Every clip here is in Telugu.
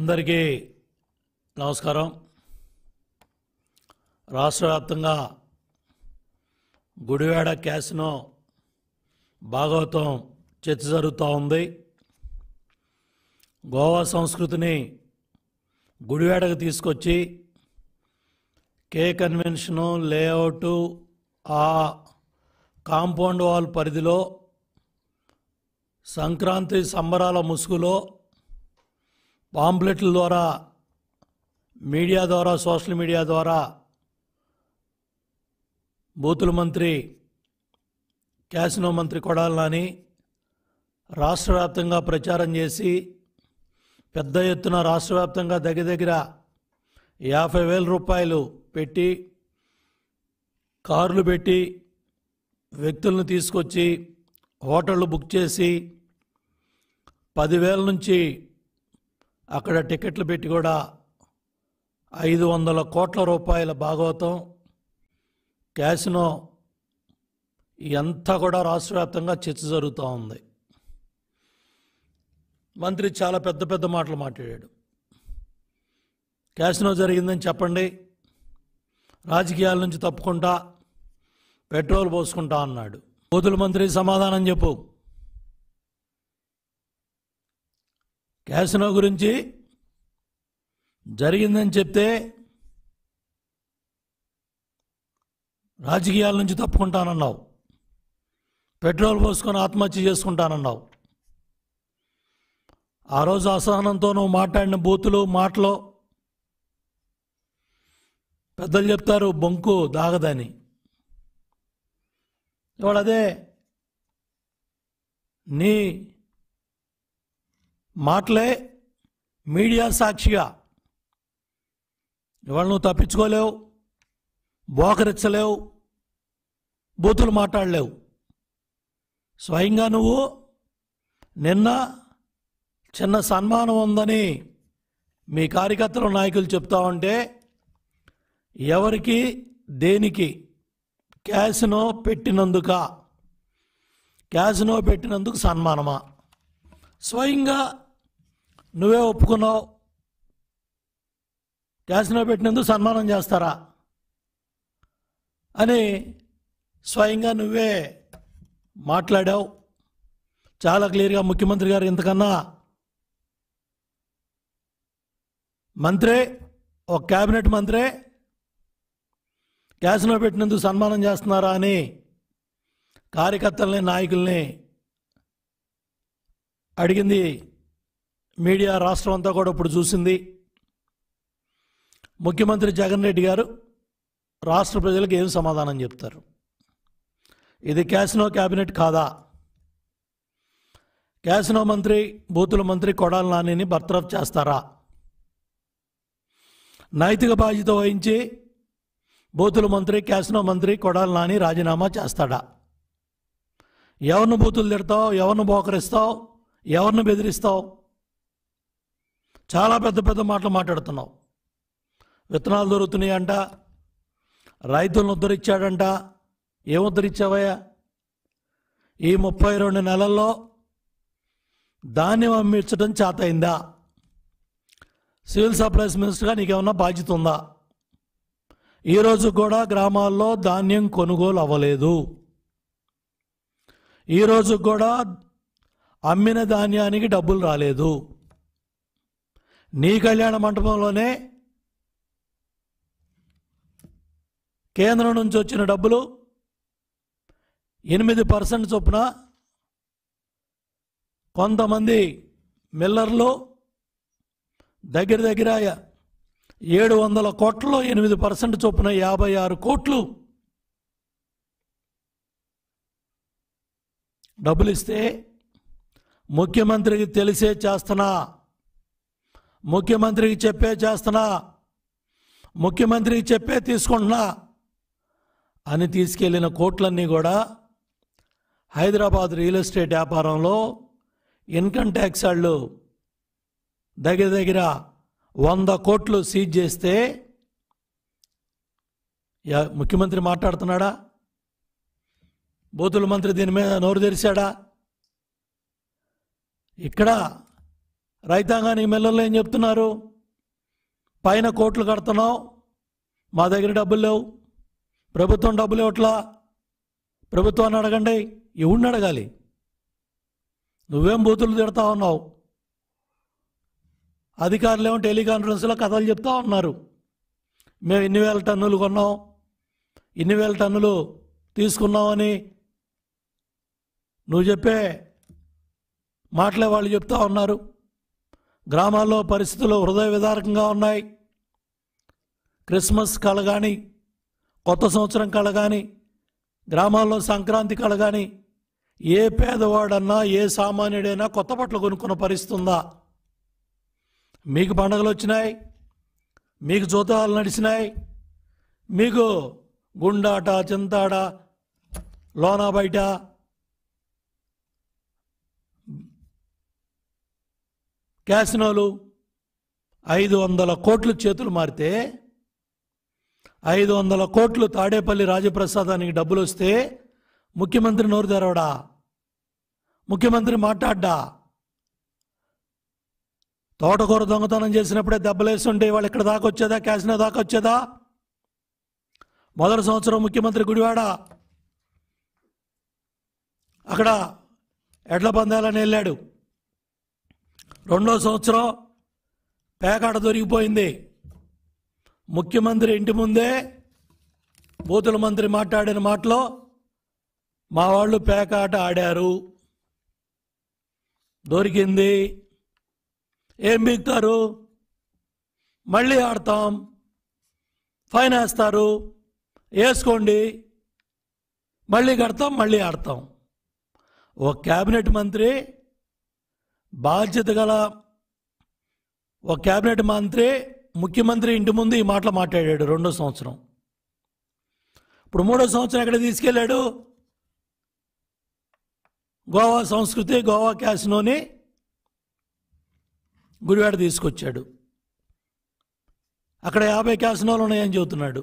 అందరికీ నమస్కారం రాష్ట్ర వ్యాప్తంగా గుడివాడ క్యాసినో భాగవతం చర్చ జరుగుతూ ఉంది గోవా సంస్కృతిని గుడివాడకు తీసుకొచ్చి కే కన్వెన్షను లేఅవుటు ఆ కాంపౌండ్ వాల్ పరిధిలో సంక్రాంతి సంబరాల ముసుగులో పాంప్లెట్ల ద్వారా మీడియా ద్వారా సోషల్ మీడియా ద్వారా బూతుల మంత్రి క్యాసినో మంత్రి కొడాలని రాష్ట్ర వ్యాప్తంగా ప్రచారం చేసి పెద్ద ఎత్తున రాష్ట్ర వ్యాప్తంగా దగ్గర దగ్గర యాభై వేల రూపాయలు పెట్టి కార్లు పెట్టి వ్యక్తులను తీసుకొచ్చి హోటళ్ళు బుక్ చేసి పదివేల నుంచి అక్కడ టికెట్లు పెట్టి కూడా ఐదు వందల కోట్ల రూపాయల భాగవతం క్యాసినో ఎంత కూడా రాష్ట్ర వ్యాప్తంగా చర్చ జరుగుతూ ఉంది మంత్రి చాలా పెద్ద పెద్ద మాటలు మాట్లాడాడు క్యాసినో జరిగిందని చెప్పండి రాజకీయాల నుంచి తప్పుకుంటా పెట్రోల్ పోసుకుంటా అన్నాడు పోతుల మంత్రి సమాధానం చెప్పు క్యాసినో గురించి జరిగిందని చెప్తే రాజకీయాల నుంచి తప్పుకుంటానన్నావు పెట్రోల్ పోసుకొని ఆత్మహత్య చేసుకుంటానన్నావు ఆ రోజు అసహనంతో నువ్వు మాట్లాడిన బూతులు మాటలు పెద్దలు చెప్తారు బొంకు దాగదని ఇవాళ అదే నీ మాటలే మీడియా సాక్షిగా ఎవరు నువ్వు తప్పించుకోలేవు బోకరించలేవు బూతులు మాట్లాడలేవు స్వయంగా నువ్వు నిన్న చిన్న సన్మానం ఉందని మీ కార్యకర్తలు నాయకులు చెప్తా ఉంటే ఎవరికి దేనికి క్యాష్నో పెట్టినందుక క్యాష్నో పెట్టినందుకు సన్మానమా స్వయంగా నువ్వే ఒప్పుకున్నావు క్యాసినో పెట్టినందుకు సన్మానం చేస్తారా అని స్వయంగా నువ్వే మాట్లాడావు చాలా క్లియర్గా ముఖ్యమంత్రి గారు ఇంతకన్నా మంత్రే ఒక క్యాబినెట్ మంత్రే క్యాసినో పెట్టినందుకు సన్మానం చేస్తున్నారా అని కార్యకర్తల్ని నాయకుల్ని అడిగింది మీడియా రాష్ట్రం అంతా కూడా ఇప్పుడు చూసింది ముఖ్యమంత్రి జగన్ రెడ్డి గారు రాష్ట్ర ప్రజలకు ఏం సమాధానం చెప్తారు ఇది క్యాసినో క్యాబినెట్ కాదా క్యాసినో మంత్రి బూతుల మంత్రి కొడాల నానిని బర్తరఫ్ చేస్తారా నైతిక బాధ్యత వహించి బూతుల మంత్రి క్యాసినో మంత్రి కొడాల నాని రాజీనామా చేస్తాడా ఎవరిని బూతులు తిడతావు ఎవరిని బోకరిస్తావు ఎవరిని బెదిరిస్తావు చాలా పెద్ద పెద్ద మాటలు మాట్లాడుతున్నావు విత్తనాలు దొరుకుతున్నాయి అంట రైతులను ఉద్ధరించాడంట ఏం ఉద్ధరించావయ్యా ఈ ముప్పై రెండు నెలల్లో ధాన్యం అమ్మించడం చేతయిందా సివిల్ సప్లైస్ మినిస్టర్గా నీకేమన్నా బాధ్యత ఉందా ఈరోజు కూడా గ్రామాల్లో ధాన్యం కొనుగోలు అవ్వలేదు ఈరోజు కూడా అమ్మిన ధాన్యానికి డబ్బులు రాలేదు నీ కళ్యాణ మంటపంలోనే కేంద్రం నుంచి వచ్చిన డబ్బులు ఎనిమిది పర్సెంట్ చొప్పున కొంతమంది మిల్లర్లు దగ్గర దగ్గర ఏడు వందల కోట్లలో ఎనిమిది పర్సెంట్ చొప్పున యాభై ఆరు కోట్లు డబ్బులు ఇస్తే ముఖ్యమంత్రికి తెలిసే చేస్తున్నా ముఖ్యమంత్రికి చెప్పే చేస్తున్నా ముఖ్యమంత్రికి చెప్పే తీసుకుంటున్నా అని తీసుకెళ్లిన కోట్లన్నీ కూడా హైదరాబాద్ రియల్ ఎస్టేట్ వ్యాపారంలో ఇన్కమ్ ట్యాక్స్ వాళ్ళు దగ్గర దగ్గర వంద కోట్లు సీజ్ చేస్తే ముఖ్యమంత్రి మాట్లాడుతున్నాడా బూతుల మంత్రి దీని మీద నోరు తెరిచాడా ఇక్కడ రైతాంగానికి మిల్లల్లో ఏం చెప్తున్నారు పైన కోట్లు కడుతున్నాం మా దగ్గర డబ్బులు లేవు ప్రభుత్వం డబ్బులు ఇవ్వట్లా ప్రభుత్వాన్ని అడగండి ఎవడిని అడగాలి నువ్వేం బూతులు తిడతా ఉన్నావు అధికారులు ఏమో టెలికాన్ఫరెన్స్లో కథలు చెప్తా ఉన్నారు మేము ఇన్ని వేల టన్నులు కొన్నాం ఇన్ని వేల టన్నులు తీసుకున్నామని నువ్వు చెప్పే మాటలే వాళ్ళు చెప్తా ఉన్నారు గ్రామాల్లో పరిస్థితులు హృదయ విదారకంగా ఉన్నాయి క్రిస్మస్ కళ కానీ కొత్త సంవత్సరం కళ కానీ గ్రామాల్లో సంక్రాంతి కళ కానీ ఏ పేదవాడన్నా ఏ సామాన్యుడైనా కొత్త బట్టలు కొనుక్కున్న పరిస్థితి ఉందా మీకు పండగలు వచ్చినాయి మీకు జూతాలు నడిచినాయి మీకు గుండాట చింతాడ లోనా బయట క్యాసినోలు ఐదు వందల కోట్లు చేతులు మారితే ఐదు వందల కోట్లు తాడేపల్లి రాజప్రసాదానికి డబ్బులు వస్తే ముఖ్యమంత్రి నోరు తెరవడా ముఖ్యమంత్రి మాట్లాడ్డా తోటకూర దొంగతనం చేసినప్పుడే దెబ్బలేస్తుంటే వాళ్ళు ఇక్కడ దాకా వచ్చేదా క్యాసినో దాకా వచ్చేదా మొదటి సంవత్సరం ముఖ్యమంత్రి గుడివాడ అక్కడ ఎడ్ల పందాలని వెళ్ళాడు రెండో సంవత్సరం పేకాట దొరికిపోయింది ముఖ్యమంత్రి ఇంటి ముందే బూతుల మంత్రి మాట్లాడిన మాటలో మా వాళ్ళు పేకాట ఆడారు దొరికింది ఏం బిగుతారు మళ్ళీ ఆడతాం ఫైన్ వేస్తారు వేసుకోండి మళ్ళీ కడతాం మళ్ళీ ఆడతాం ఒక క్యాబినెట్ మంత్రి బాధ్యత గల ఒక కేబినెట్ మంత్రి ముఖ్యమంత్రి ఇంటి ముందు ఈ మాటలు మాట్లాడాడు రెండో సంవత్సరం ఇప్పుడు మూడో సంవత్సరం ఎక్కడ తీసుకెళ్ళాడు గోవా సంస్కృతి గోవా క్యాసినోని గురివాడ తీసుకొచ్చాడు అక్కడ యాభై క్యాసినోలు ఉన్నాయని చెబుతున్నాడు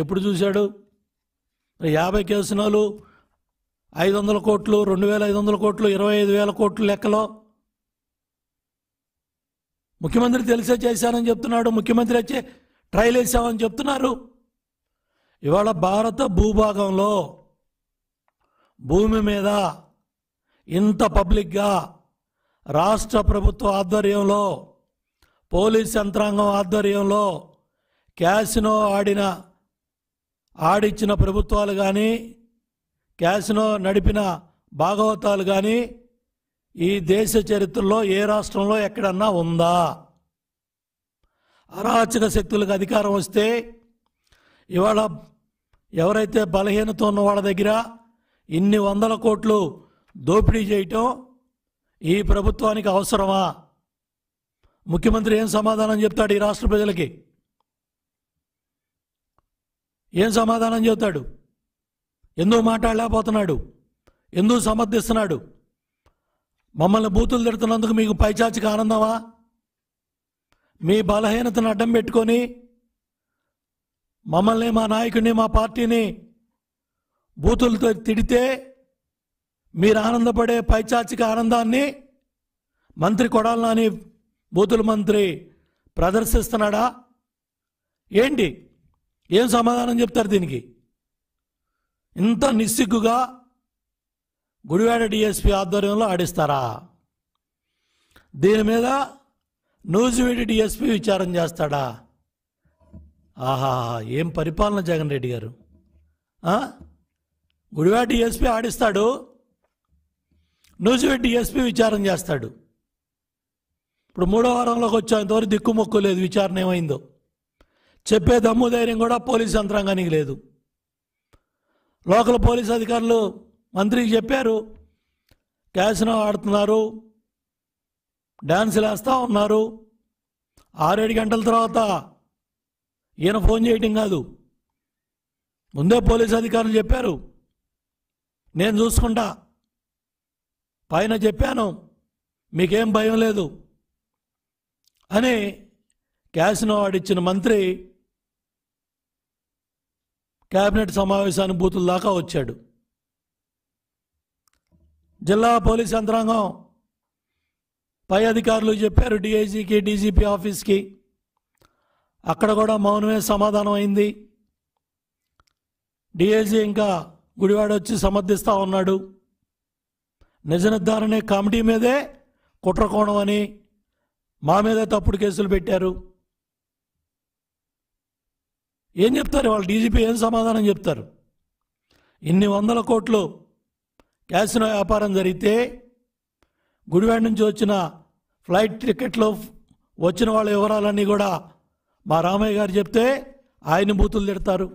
ఎప్పుడు చూశాడు యాభై క్యాసినోలు ఐదు వందల కోట్లు రెండు వేల ఐదు వందల కోట్లు ఇరవై ఐదు వేల కోట్లు లెక్కలో ముఖ్యమంత్రి తెలిసే చేశానని చెప్తున్నాడు ముఖ్యమంత్రి వచ్చి ట్రయల్ వేసామని చెప్తున్నారు ఇవాళ భారత భూభాగంలో భూమి మీద ఇంత పబ్లిక్గా రాష్ట్ర ప్రభుత్వ ఆధ్వర్యంలో పోలీస్ యంత్రాంగం ఆధ్వర్యంలో క్యాసినో ఆడిన ఆడిచ్చిన ప్రభుత్వాలు కానీ క్యాసినో నడిపిన భాగవతాలు కానీ ఈ దేశ చరిత్రలో ఏ రాష్ట్రంలో ఎక్కడన్నా ఉందా అరాచక శక్తులకు అధికారం వస్తే ఇవాళ ఎవరైతే బలహీనత ఉన్న వాళ్ళ దగ్గర ఇన్ని వందల కోట్లు దోపిడీ చేయటం ఈ ప్రభుత్వానికి అవసరమా ముఖ్యమంత్రి ఏం సమాధానం చెప్తాడు ఈ రాష్ట్ర ప్రజలకి ఏం సమాధానం చెప్తాడు ఎందుకు మాట్లాడలేకపోతున్నాడు ఎందుకు సమర్థిస్తున్నాడు మమ్మల్ని బూతులు తిడుతున్నందుకు మీకు పైచాచికి ఆనందమా మీ బలహీనతను అడ్డం పెట్టుకొని మమ్మల్ని మా నాయకుడిని మా పార్టీని బూతులతో తిడితే మీరు ఆనందపడే పైచాచిక ఆనందాన్ని మంత్రి కొడాలని అని బూతుల మంత్రి ప్రదర్శిస్తున్నాడా ఏంటి ఏం సమాధానం చెప్తారు దీనికి ఇంత నిస్సిగ్గుగా గుడివాడ డిఎస్పీ ఆధ్వర్యంలో ఆడిస్తారా దీని మీద నూజివీడి డిఎస్పీ విచారం చేస్తాడా ఆహా ఏం పరిపాలన జగన్ రెడ్డి గారు గుడివాడ డిఎస్పీ ఆడిస్తాడు నూజివీడి డిఎస్పీ విచారం చేస్తాడు ఇప్పుడు మూడో వారంలోకి వచ్చా ఇంతవరకు దిక్కుమొక్కు లేదు విచారణ ఏమైందో చెప్పే దమ్ము ధైర్యం కూడా పోలీస్ యంత్రాంగానికి లేదు లోకల్ పోలీస్ అధికారులు మంత్రికి చెప్పారు క్యాసినో ఆడుతున్నారు డ్యాన్సులు వేస్తూ ఉన్నారు ఆరేడు గంటల తర్వాత ఈయన ఫోన్ చేయటం కాదు ముందే పోలీసు అధికారులు చెప్పారు నేను చూసుకుంటా పైన చెప్పాను మీకేం భయం లేదు అని క్యాసినో ఆడిచ్చిన మంత్రి క్యాబినెట్ సమావేశాన్ని బూతుల దాకా వచ్చాడు జిల్లా పోలీస్ యంత్రాంగం పై అధికారులు చెప్పారు డిఐజీకి డీజీపీ ఆఫీస్కి అక్కడ కూడా మౌనమే సమాధానం అయింది డిఐజీ ఇంకా గుడివాడ వచ్చి సమర్థిస్తూ ఉన్నాడు నిజ నిర్ధారణ కమిటీ మీదే కుట్రకోణం అని మా మీదే తప్పుడు కేసులు పెట్టారు ఏం చెప్తారు వాళ్ళు డీజీపీ ఏం సమాధానం చెప్తారు ఇన్ని వందల కోట్లు క్యాసినో వ్యాపారం జరిగితే గుడివాడ నుంచి వచ్చిన ఫ్లైట్ టికెట్లో వచ్చిన వాళ్ళ వివరాలన్నీ కూడా మా రామయ్య గారు చెప్తే ఆయన బూతులు తిడతారు